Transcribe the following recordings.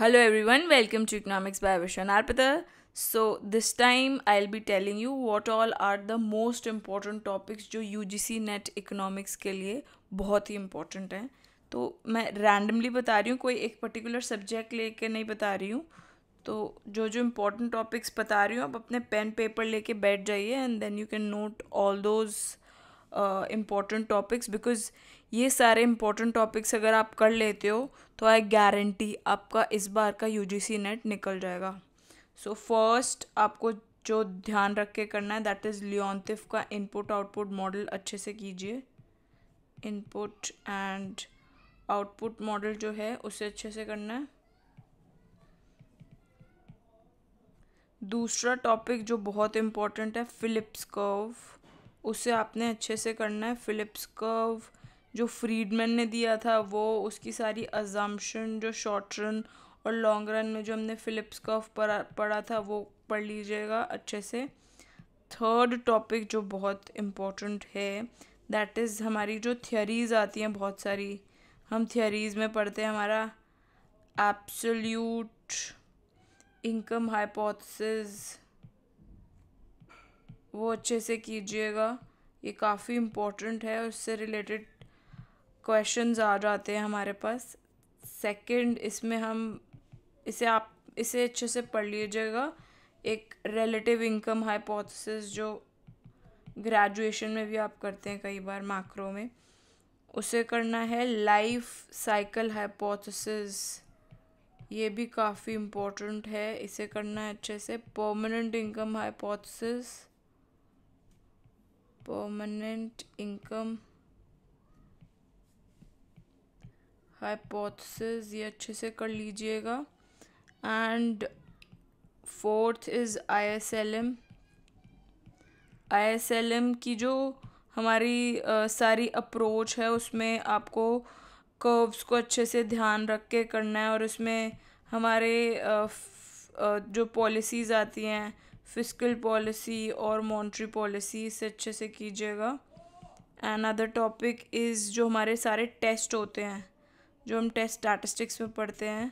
hello welcome to economics by Economics R पिता so this time I L B telling you what all are the most important topics जो C net economics के लिए बहुत ही important हैं तो मैं randomly बता रही हूँ कोई एक पर्टिकुलर सब्जेक्ट लेके नहीं बता रही हूँ तो जो जो इम्पोर्टेंट टॉपिक्स बता रही हूँ आप अपने पेन पेपर लेके बैठ जाइए and then you can note all those important topics because ये सारे इम्पॉर्टेंट टॉपिक्स अगर आप कर लेते हो तो आई गारंटी आपका इस बार का यू नेट निकल जाएगा सो so फर्स्ट आपको जो ध्यान रख के करना है दैट इज़ लियोन्तिफ का इनपुट आउटपुट मॉडल अच्छे से कीजिए इनपुट एंड आउटपुट मॉडल जो है उसे अच्छे से करना है दूसरा टॉपिक जो बहुत इम्पोर्टेंट है फिलिप्स कर्व उसे आपने अच्छे से करना है फिलिप्स कर्व जो फ्रीडमैन ने दिया था वो उसकी सारी अजाम्पन जो शॉर्ट रन और लॉन्ग रन में जो हमने फ़िलिप्स कर्व पढ़ा पढ़ा था वो पढ़ लीजिएगा अच्छे से थर्ड टॉपिक जो बहुत इम्पोर्टेंट है दैट इज़ हमारी जो थियोरीज़ आती हैं बहुत सारी हम थियोरीज़ में पढ़ते हैं हमारा एप्सोल्यूट इनकम हाइपोथेसिस वो अच्छे से कीजिएगा ये काफ़ी इम्पोर्टेंट है उससे रिलेटेड क्वेश्चंस आ जाते हैं हमारे पास सेकंड इसमें हम इसे आप इसे अच्छे से पढ़ लीजिएगा एक रिलेटिव इनकम हाइपोथेसिस जो ग्रेजुएशन में भी आप करते हैं कई बार माक्रो में उसे करना है लाइफ साइकिल हाइपोथेसिस ये भी काफ़ी इम्पोर्टेंट है इसे करना है अच्छे से permanent income hypothesis permanent income hypothesis ये अच्छे से कर लीजिएगा and fourth is ISLM ISLM की जो हमारी uh, सारी अप्रोच है उसमें आपको कर्व्स को अच्छे से ध्यान रख के करना है और उसमें हमारे uh, uh, जो पॉलिसीज़ आती हैं फिजिकल पॉलिसी और मॉन्ट्री पॉलिसी इसे अच्छे से कीजिएगा एंड अदर टॉपिक इज़ जो हमारे सारे टेस्ट होते हैं जो हम टेस्ट स्टैटिस्टिक्स में पढ़ते हैं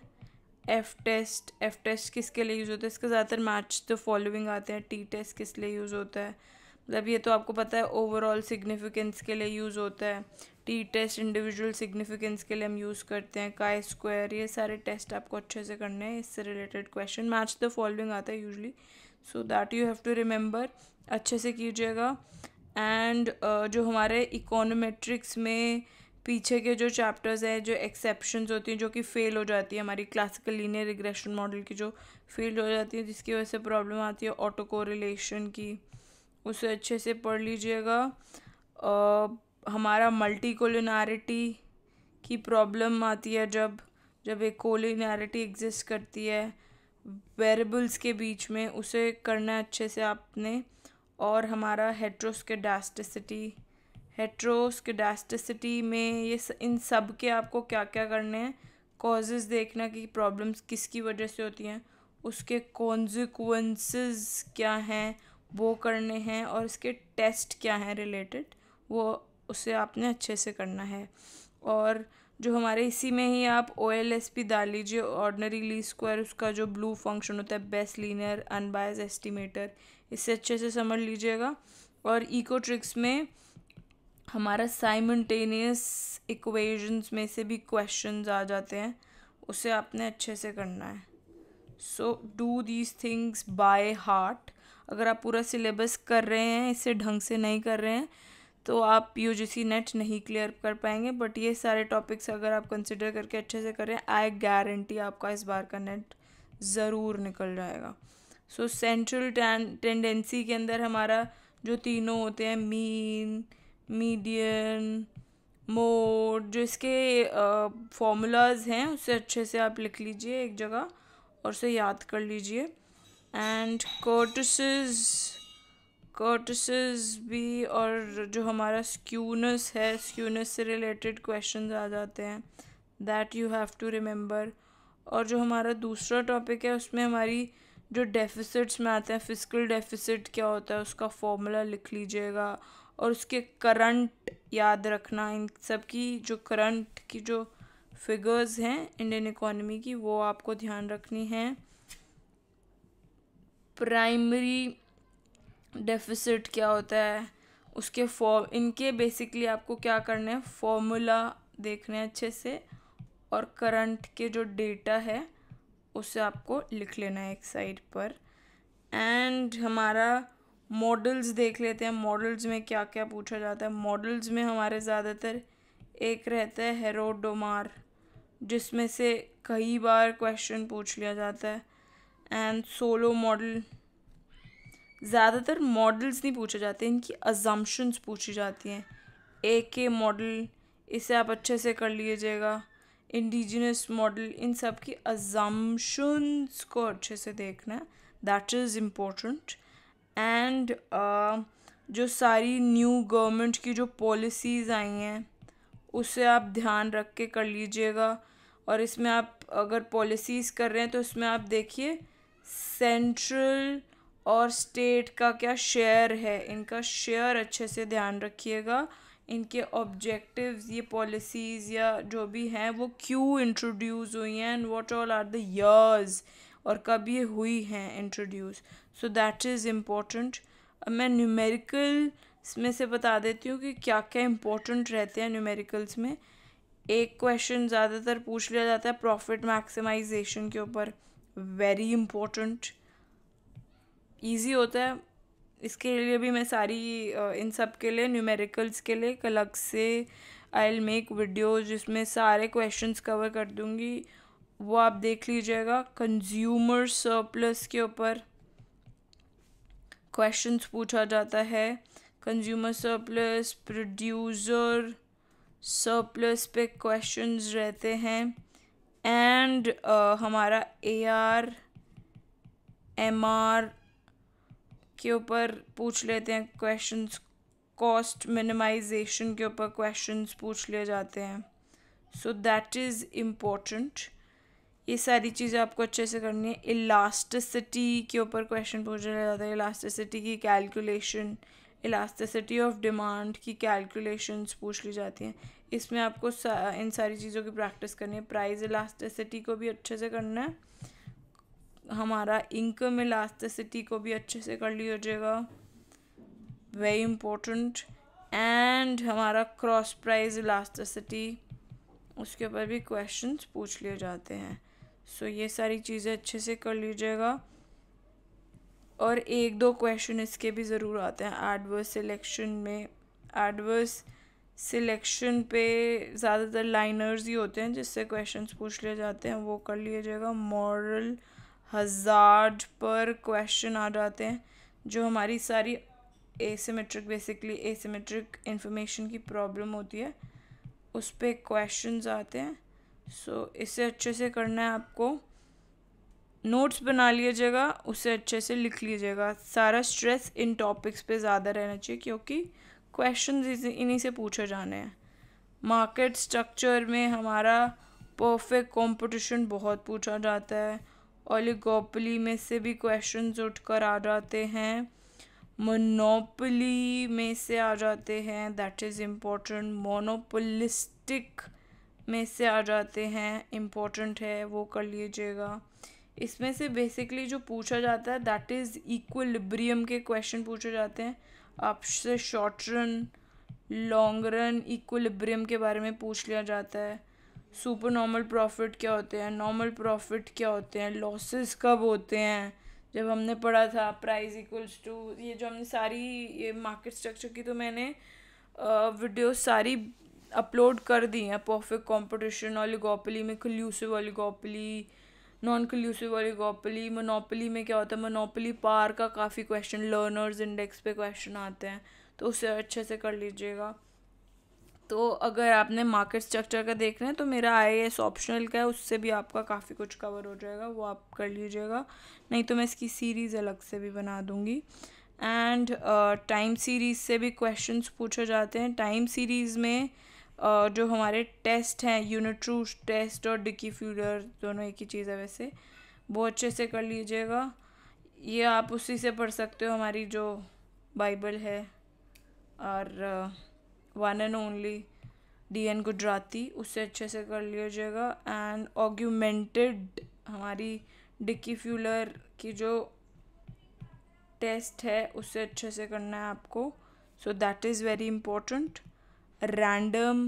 एफ टेस्ट एफ टेस्ट किसके लिए यूज़ होता है इसका ज़्यादातर मैच द फॉलोइंग आते हैं टी टेस्ट किस लिए यूज़ होता है मतलब ये तो आपको पता है ओवरऑल सिग्निफिकेंस के लिए यूज़ होता है टी टेस्ट इंडिविजुअल सिग्निफिकेंस के लिए हम यूज़ करते हैं काई स्क्वायर ये सारे टेस्ट आपको अच्छे से करने हैं इससे related question match the following आता है usually so that you have to remember अच्छे से कीजिएगा एंड uh, जो हमारे इकोनोमेट्रिक्स में पीछे के जो चैप्टर्स हैं जो एक्सेप्शन होती हैं जो कि फेल हो जाती है हमारी क्लासिकल लीनियर रिग्रेशन मॉडल की जो फेल हो जाती है जिसकी वजह से प्रॉब्लम आती है ऑटो कोरिलेशन की उसे अच्छे से पढ़ लीजिएगा हमारा मल्टी कोलिनारिटी की प्रॉब्लम आती है जब जब एक कोलिनारिटी एग्जिस्ट करती है वेरेबल्स के बीच में उसे करना अच्छे से आपने और हमारा हेट्रोस्केडास्टिसिटी हेट्रोस्कडास्टिसिटी में ये इन सब के आपको क्या क्या करने हैं कॉजेज देखना कि प्रॉब्लम्स किसकी वजह से होती हैं उसके कॉन्सिक्वेंसेस क्या हैं वो करने हैं और इसके टेस्ट क्या हैं रिलेटेड वो उसे आपने अच्छे से करना है और जो हमारे इसी में ही आप ओ एल एस पी डाल लीजिए ऑर्डनरी ली स्क्वायर उसका जो ब्लू फंक्शन होता है बेस्ट लीनियर अनबायस एस्टिमेटर इससे अच्छे से समझ लीजिएगा और इको ट्रिक्स में हमारा साइमटेनियस इक्वेशंस में से भी क्वेश्चन आ जाते हैं उसे आपने अच्छे से करना है so do these things by heart अगर आप पूरा सिलेबस कर रहे हैं इसे ढंग से नहीं कर रहे हैं तो आप यू नेट नहीं क्लियर कर पाएंगे बट ये सारे टॉपिक्स अगर आप कंसिडर करके अच्छे से करें आई गारंटी आपका इस बार का नेट ज़रूर निकल जाएगा सो सेंट्रल टेंडेंसी के अंदर हमारा जो तीनों होते हैं मीन मीडियन मोड जो इसके फॉर्मूलाज हैं उसे अच्छे से आप लिख लीजिए एक जगह और उसे याद कर लीजिए एंड कर्टसेस कर्टसेस भी और जो हमारा स्क्यूनस है स्क्यूनस से रिलेटेड क्वेश्चन आ जाते हैं that you have to remember और जो हमारा दूसरा टॉपिक है उसमें हमारी जो डेफिसिट्स में आते हैं फिजिकल डेफिसिट क्या होता है उसका फॉर्मूला लिख लीजिएगा और उसके करंट याद रखना इन सब की जो करंट की जो फिगर्स हैं इंडियन इकोनॉमी की वो आपको ध्यान रखनी है प्राइमरी डेफिसिट क्या होता है उसके फॉर्म इनके बेसिकली आपको क्या करना है फॉर्मूला देखने अच्छे से और करंट के जो डेटा है उसे आपको लिख लेना है एक साइड पर एंड हमारा मॉडल्स देख लेते हैं मॉडल्स में क्या क्या पूछा जाता है मॉडल्स में हमारे ज़्यादातर एक रहता है हेरोडोमार जिसमें से कई बार क्वेश्चन पूछ लिया जाता है एंड सोलो मॉडल ज़्यादातर मॉडल्स नहीं पूछे जाते इनकी अजम्पन्स पूछी जाती हैं ए के मॉडल इसे आप अच्छे से कर लीजिएगा इंडिजिनस मॉडल इन सब की अजम्पन्स को अच्छे से देखना है दैट इज़ इम्पोर्टेंट एंड जो सारी न्यू गवर्नमेंट की जो पॉलिसीज़ आई हैं उसे आप ध्यान रख के कर लीजिएगा और इसमें आप अगर पॉलिसीज़ कर रहे हैं तो इसमें आप देखिए सेंट्रल और स्टेट का क्या शेयर है इनका शेयर अच्छे से ध्यान रखिएगा इनके ऑब्जेक्टिव्स ये पॉलिसीज़ या जो भी हैं वो क्यों इंट्रोड्यूस हुई हैं and what all are the years और कब ये हुई हैं introduce so that is important मैं न्यूमेरिकल्स में से बता देती हूँ कि क्या क्या इम्पोर्टेंट रहते हैं न्यूमेरिकल्स में एक क्वेश्चन ज़्यादातर पूछ लिया जाता है प्रॉफिट मैक्सिमाइजेशन के ऊपर वेरी इम्पोर्टेंट ईजी होता है इसके लिए भी मैं सारी इन सब के लिए न्यूमेरिकल्स के लिए एक अलग से आई एल मेक वीडियो जिसमें सारे क्वेश्चंस कवर कर दूँगी वो आप देख लीजिएगा कंज्यूमर सरप्लस के ऊपर क्वेश्चंस पूछा जाता है कंज्यूमर सरप्लस प्रोड्यूसर सरप्लस पे क्वेश्चंस रहते हैं एंड uh, हमारा ए आर एम आर के ऊपर पूछ लेते हैं क्वेश्चंस कॉस्ट मिनिमाइजेशन के ऊपर क्वेश्चंस पूछ लिए जाते हैं सो दैट इज़ इम्पोर्टेंट ये सारी चीज़ें आपको अच्छे से करनी है इलास्टिसिटी के ऊपर क्वेश्चन पूछा जाता है इलास्टिसिटी की कैलकुलेशन इलास्टिसिटी ऑफ डिमांड की कैलकुलेशंस पूछ ली जाती हैं इसमें आपको सा, इन सारी चीज़ों की प्रैक्टिस करनी है प्राइस इलास्टिसिटी को भी अच्छे से करना है हमारा इनकम इलास्टिसिटी को भी अच्छे से कर लिया जाएगा वेरी इंपॉर्टेंट एंड हमारा क्रॉस प्राइज इलास्टिसिटी उसके ऊपर भी क्वेश्चंस पूछ लिए जाते हैं सो ये सारी चीज़ें अच्छे से कर लीजिएगा और एक दो क्वेश्चन इसके भी ज़रूर आते हैं एडवर्स सिलेक्शन में एडवर्स सिलेक्शन पे ज़्यादातर लाइनर्स ही होते हैं जिससे क्वेश्चंस पूछ लिए जाते हैं वो कर लीजिएगा मॉरल हजार्ड पर क्वेश्चन आ जाते हैं जो हमारी सारी एसीमेट्रिक बेसिकली एसीमेट्रिक इंफॉर्मेशन की प्रॉब्लम होती है उस पर क्वेश्चन आते हैं सो so, इसे अच्छे से करना है आपको नोट्स बना लीजिएगा उसे अच्छे से लिख लीजिएगा सारा स्ट्रेस इन टॉपिक्स पे ज़्यादा रहना चाहिए क्योंकि क्वेश्चन इन्हीं से पूछे जाने हैं मार्केट स्ट्रक्चर में हमारा परफेक्ट कंपटीशन बहुत पूछा जाता है ओलिगोपली में से भी क्वेश्चंस कर आ जाते हैं मोनोपली में से आ जाते हैं दैट इज़ इम्पोर्टेंट मोनोपोलिस्टिक में इससे आ जाते हैं इम्पोर्टेंट है वो कर लीजिएगा इसमें से बेसिकली जो पूछा जाता है दैट इज़ इक्विलिब्रियम के क्वेश्चन पूछे जाते हैं आपसे short run long run equilibrium के बारे में पूछ लिया जाता है सुपर नॉर्मल प्रॉफिट क्या होते हैं नॉर्मल प्रॉफिट क्या होते हैं लॉसेस कब होते हैं जब हमने पढ़ा था प्राइस इक्वल्स टू ये जो हमने सारी ये मार्केट स्ट्रक्चर की तो मैंने वीडियो सारी अपलोड कर दी हैं परफेक्ट कंपटीशन ऑलीगोपली में क्लूसिव ऑलीगोपली नॉन क्लूसिव ऑलीगोपली मोनोपली में क्या होता है मोनोपली पार का काफ़ी क्वेश्चन लर्नर्स इंडेक्स पे क्वेश्चन आते हैं तो उसे अच्छे से कर लीजिएगा तो अगर आपने मार्केट स्ट्रक्चर का देखना है तो मेरा आई एस ऑप्शनल का है उससे भी आपका काफ़ी कुछ कवर हो जाएगा वो आप कर लीजिएगा नहीं तो मैं इसकी सीरीज़ अलग से भी बना दूँगी एंड टाइम सीरीज़ से भी क्वेश्चंस पूछे जाते हैं टाइम सीरीज़ में जो हमारे टेस्ट हैं यूनिट्रूस टेस्ट और डिकी फ्यूलर दोनों एक ही चीज़ है वैसे वो अच्छे से कर लीजिएगा ये आप उसी से पढ़ सकते हो हमारी जो बाइबल है और one and only D N Gujarati उससे अच्छे से कर लीजिएगा एंड ऑग्यूमेंटेड हमारी डिक्की फ्यूलर की जो टेस्ट है उससे अच्छे से करना है आपको so that is very important random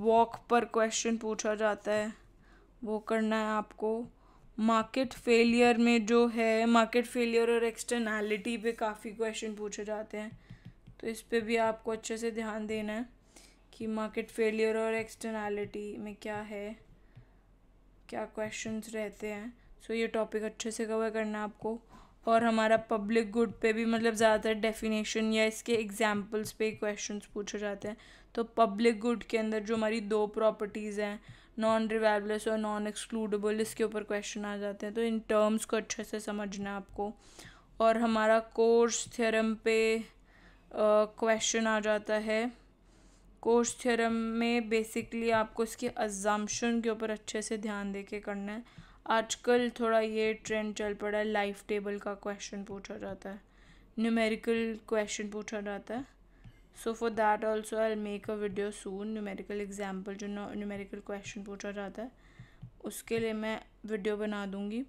walk पर क्वेश्चन पूछा जाता है वो करना है आपको मार्केट फेलियर में जो है मार्केट फेलियर और एक्सटर्नैलिटी पे काफ़ी क्वेश्चन पूछे जाते हैं तो इस पर भी आपको अच्छे से ध्यान देना है कि मार्केट फेलियर और एक्सटर्नैलिटी में क्या है क्या क्वेश्चंस रहते हैं सो so ये टॉपिक अच्छे से कवर करना है आपको और हमारा पब्लिक गुड पे भी मतलब ज़्यादातर डेफिनेशन या इसके एग्जाम्पल्स पे क्वेश्चन पूछे जाते हैं तो पब्लिक गुड के अंदर जो हमारी दो प्रॉपर्टीज़ हैं नॉन रिवेबलेस और नॉन एक्सक्लूडेबल इसके ऊपर क्वेश्चन आ जाते हैं तो इन टर्म्स को अच्छे से समझना है आपको और हमारा कोर्स थ्योरम पे क्वेश्चन आ जाता है कोर्स थ्योरम में बेसिकली आपको इसके अजाम्पन के ऊपर अच्छे से ध्यान दे के करना है आजकल थोड़ा ये ट्रेंड चल पड़ा है लाइफ टेबल का क्वेश्चन पूछा जाता है न्यूमेरिकल क्वेश्चन पूछा जाता है so for that also I make a video soon numerical example जो न्यूमेरिकल क्वेश्चन पूछा जाता है उसके लिए मैं वीडियो बना दूँगी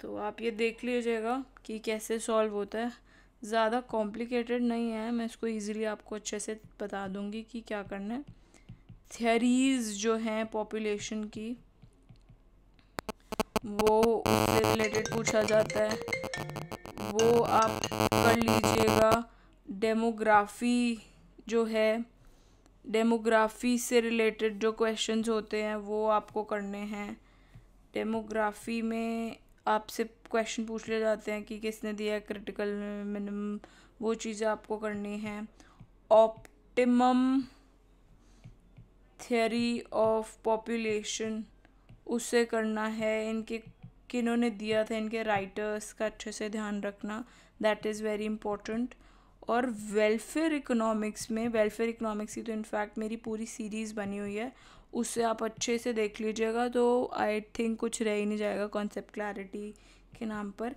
तो आप ये देख लीजिएगा कि कैसे सॉल्व होता है ज़्यादा कॉम्प्लिकेटेड नहीं है मैं इसको ईजिली आपको अच्छे से बता दूँगी कि क्या करना है थियरीज़ जो हैं पॉपुलेशन की वो उससे रिलेटेड पूछा जाता है वो आप कर लीजिएगा डेमोग्राफी जो है डेमोग्राफी से रिलेटेड जो क्वेश्चंस होते हैं वो आपको करने हैं डेमोग्राफी में आपसे क्वेश्चन पूछ लिए जाते हैं कि किसने दिया क्रिटिकल मिनिमम वो चीज़ें आपको करनी हैं ऑप्टिमम थ्योरी ऑफ पॉपुलेशन उससे करना है इनके किन्होंने दिया था इनके राइटर्स का अच्छे से ध्यान रखना दैट इज़ वेरी इंपॉर्टेंट और वेलफेयर इकोनॉमिक्स में वेलफेयर इकोनॉमिक्स की तो इनफैक्ट मेरी पूरी सीरीज़ बनी हुई है उससे आप अच्छे से देख लीजिएगा तो आई थिंक कुछ रह ही नहीं जाएगा कॉन्सेप्ट क्लैरिटी के नाम पर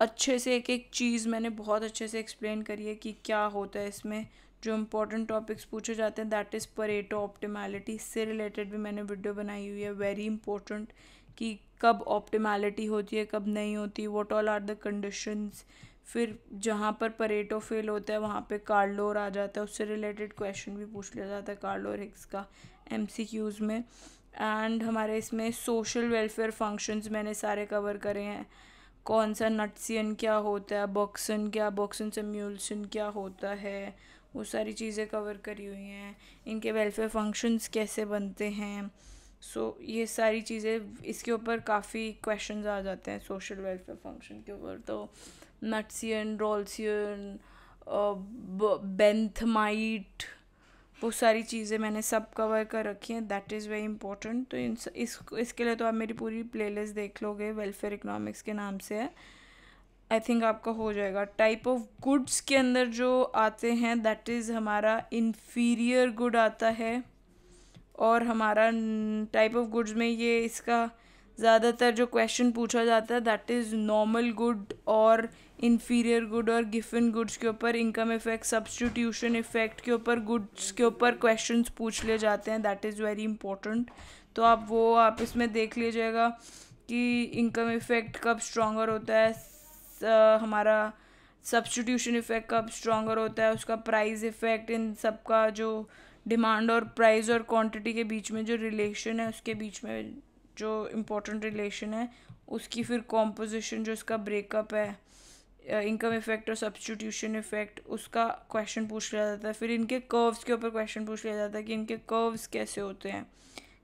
अच्छे से एक एक चीज़ मैंने बहुत अच्छे से एक्सप्लेन करी है कि क्या होता है इसमें जो इम्पोर्टेंट टॉपिक्स पूछे जाते हैं दैट इज़ परेटो ऑप्टिमैलिटी इससे रिलेटेड भी मैंने वीडियो बनाई हुई है वेरी इंपॉर्टेंट कि कब ऑप्टिमैलिटी होती है कब नहीं होती what all are the conditions फिर जहाँ पर परेटो फेल होता है वहाँ पे कार्लोर आ जाता है उससे रिलेटेड क्वेश्चन भी पूछ लिया जाता है कार्लोर हिक्स का एम में एंड हमारे इसमें सोशल वेलफेयर फंक्शंस मैंने सारे कवर करे हैं कौन सा नट्सियन क्या होता है बॉक्सन क्या बॉक्सन से म्यूलसन क्या होता है वो सारी चीज़ें कवर करी हुई हैं इनके वेलफेयर फंक्शंस कैसे बनते हैं सो so, ये सारी चीज़ें इसके ऊपर काफ़ी क्वेश्चंस आ जाते हैं सोशल वेलफेयर फंक्शन के ऊपर तो नट्सियन रोल्सियन बेंथमाइट वो सारी चीज़ें मैंने सब कवर कर रखी हैं दैट इज़ वेरी इंपॉर्टेंट तो इन इस इसके लिए तो आप मेरी पूरी प्लेलिस्ट देख लोगे वेलफेयर इकोनॉमिक्स के नाम से है आई थिंक आपका हो जाएगा टाइप ऑफ गुड्स के अंदर जो आते हैं दैट इज़ हमारा इन्फीरियर गुड आता है और हमारा टाइप ऑफ गुड्स में ये इसका ज़्यादातर जो क्वेश्चन पूछा जाता है दैट इज़ नॉर्मल गुड और इन्फीरियर गुड और गिफिन गुड्स के ऊपर इनकम इफेक्ट सब्सटीट्यूशन इफेक्ट के ऊपर गुड्स के ऊपर क्वेश्चन पूछ लिए जाते हैं दैट इज़ वेरी इंपॉर्टेंट तो आप वो आप इसमें देख लीजिएगा कि इनकम इफेक्ट कब स्ट्रॉन्गर होता है आ, हमारा सब्सटीट्यूशन इफेक्ट कब स्ट्रॉन्गर होता है उसका प्राइस इफेक्ट इन सबका जो डिमांड और प्राइस और क्वांटिटी के बीच में जो रिलेशन है उसके बीच में जो इम्पोर्टेंट रिलेशन है उसकी फिर कॉम्पोजिशन जो इसका ब्रेकअप है इनकम इफेक्ट और सब्सटीट्यूशन इफेक्ट उसका क्वेश्चन पूछ लिया जाता है फिर इनके कर्व्स के ऊपर क्वेश्चन पूछ लिया जाता है कि इनके कर्व्स कैसे होते हैं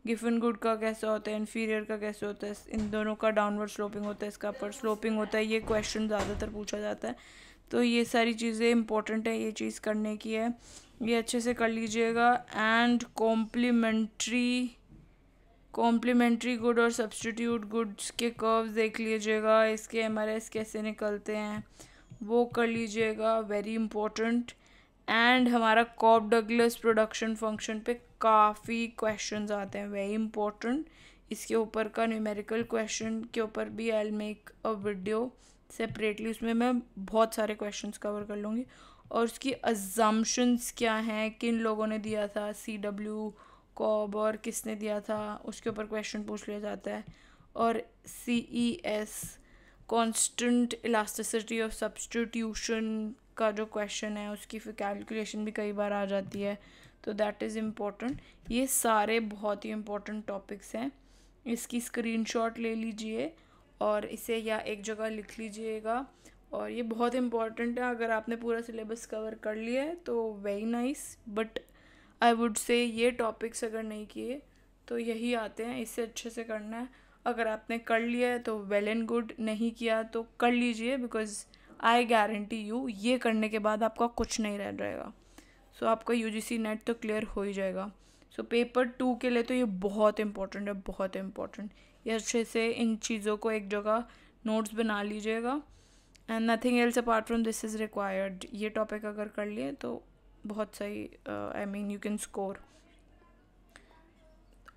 गिफन गुड का कैसा होता है इन्फीरियर का कैसे होता है इन दोनों का डाउनवर्ड स्लोपिंग होता है इसका अपर स्लोपिंग होता है ये क्वेश्चन ज़्यादातर पूछा जाता है तो ये सारी चीज़ें इंपॉर्टेंट है ये चीज़ करने की है ये अच्छे से कर लीजिएगा एंड कॉम्प्लीमेंट्री कॉम्प्लीमेंट्री गुड और सब्सटीट्यूट गुड्स के कर्व्स देख लीजिएगा इसके एम कैसे निकलते हैं वो कर लीजिएगा वेरी इंपॉर्टेंट एंड हमारा कॉप डगलस प्रोडक्शन फंक्शन पे काफ़ी क्वेश्चंस आते हैं वेरी इंपॉर्टेंट इसके ऊपर का न्यूमेरिकल क्वेश्चन के ऊपर भी I'll make a video separately उसमें मैं बहुत सारे क्वेश्चन कवर कर लूँगी और उसकी अजम्पन्स क्या हैं किन लोगों ने दिया था सी डब्ल्यू कॉब और किसने दिया था उसके ऊपर क्वेश्चन पूछ लिया जाता है और C E S constant elasticity of substitution का जो क्वेश्चन है उसकी फिर कैलकुलेशन भी कई बार आ जाती है तो दैट इज़ इम्पोर्टेंट ये सारे बहुत ही इम्पोर्टेंट टॉपिक्स हैं इसकी स्क्रीनशॉट ले लीजिए और इसे या एक जगह लिख लीजिएगा और ये बहुत इम्पॉर्टेंट है अगर आपने पूरा सिलेबस कवर कर लिया है तो very nice but I would say ये टॉपिक्स अगर नहीं किए तो यही आते हैं इससे अच्छे से करना है अगर आपने कर लिया है तो वेल एंड गुड नहीं किया तो कर लीजिए बिकॉज आई गारंटी यू ये करने के बाद आपका कुछ नहीं रह जाएगा सो so, आपका यू जी सी नेट तो क्लियर हो ही जाएगा सो पेपर टू के लिए तो ये बहुत इंपॉर्टेंट है बहुत इंपॉर्टेंट ये अच्छे से इन चीज़ों को एक जगह नोट्स बना लीजिएगा and nothing else apart from this is required ये टॉपिक अगर कर लिए तो बहुत सही I mean you can score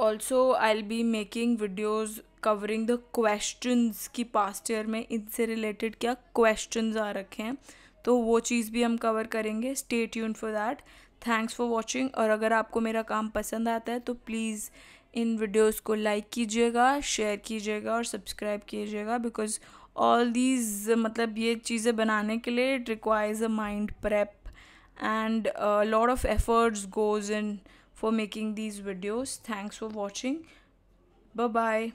also I be making videos covering the questions की पास्ट ईयर में इनसे रिलेटेड क्या क्वेश्चन आ रखे हैं तो वो चीज़ भी हम कवर करेंगे stay tune for that thanks for watching और अगर आपको मेरा काम पसंद आता है तो प्लीज़ इन वीडियोज़ को लाइक कीजिएगा शेयर कीजिएगा और सब्सक्राइब कीजिएगा बिकॉज ऑल दीज मतलब ये चीज़ें बनाने के लिए it requires a mind prep and a lot of efforts goes in for making these videos thanks for watching bye bye